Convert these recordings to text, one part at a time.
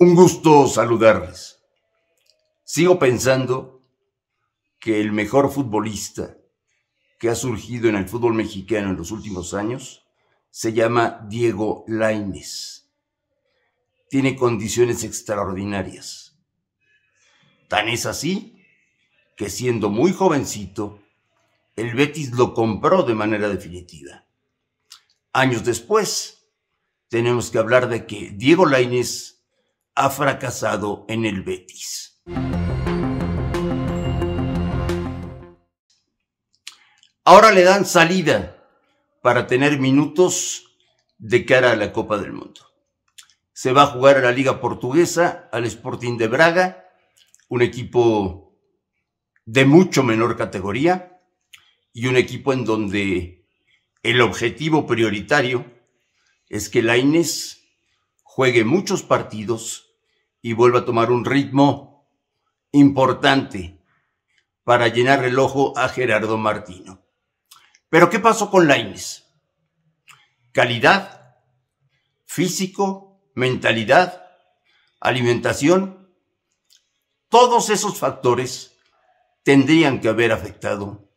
Un gusto saludarles. Sigo pensando que el mejor futbolista que ha surgido en el fútbol mexicano en los últimos años se llama Diego Lainez, Tiene condiciones extraordinarias. Tan es así que siendo muy jovencito, el Betis lo compró de manera definitiva. Años después, tenemos que hablar de que Diego Lainez ha fracasado en el Betis. Ahora le dan salida para tener minutos de cara a la Copa del Mundo. Se va a jugar a la Liga Portuguesa, al Sporting de Braga, un equipo de mucho menor categoría y un equipo en donde el objetivo prioritario es que Laines juegue muchos partidos y vuelva a tomar un ritmo importante para llenar el ojo a Gerardo Martino. Pero ¿qué pasó con Laines? Calidad, físico, mentalidad, alimentación, todos esos factores tendrían que haber afectado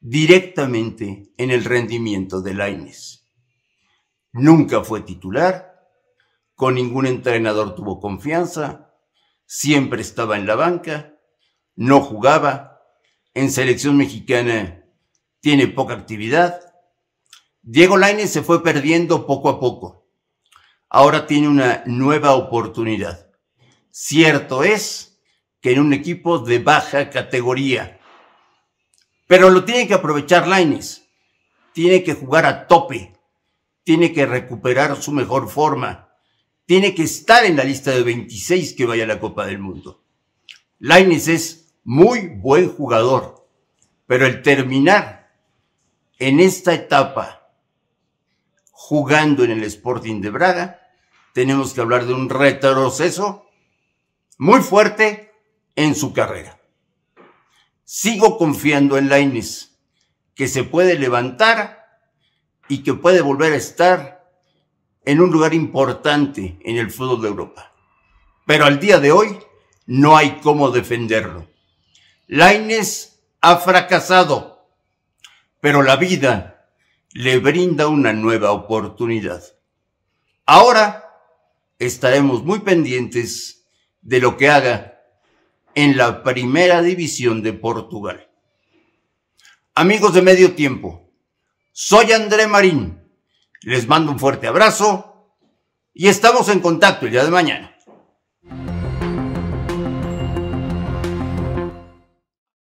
directamente en el rendimiento de Laines. Nunca fue titular, con ningún entrenador tuvo confianza, siempre estaba en la banca, no jugaba, en selección mexicana tiene poca actividad. Diego Lainez se fue perdiendo poco a poco. Ahora tiene una nueva oportunidad. Cierto es que en un equipo de baja categoría. Pero lo tiene que aprovechar Lainez. Tiene que jugar a tope. Tiene que recuperar su mejor forma tiene que estar en la lista de 26 que vaya a la Copa del Mundo. Laines es muy buen jugador, pero el terminar en esta etapa jugando en el Sporting de Braga, tenemos que hablar de un retroceso muy fuerte en su carrera. Sigo confiando en Laines, que se puede levantar y que puede volver a estar en un lugar importante en el fútbol de Europa. Pero al día de hoy no hay cómo defenderlo. Laines ha fracasado, pero la vida le brinda una nueva oportunidad. Ahora estaremos muy pendientes de lo que haga en la primera división de Portugal. Amigos de medio tiempo, soy André Marín les mando un fuerte abrazo y estamos en contacto el día de mañana.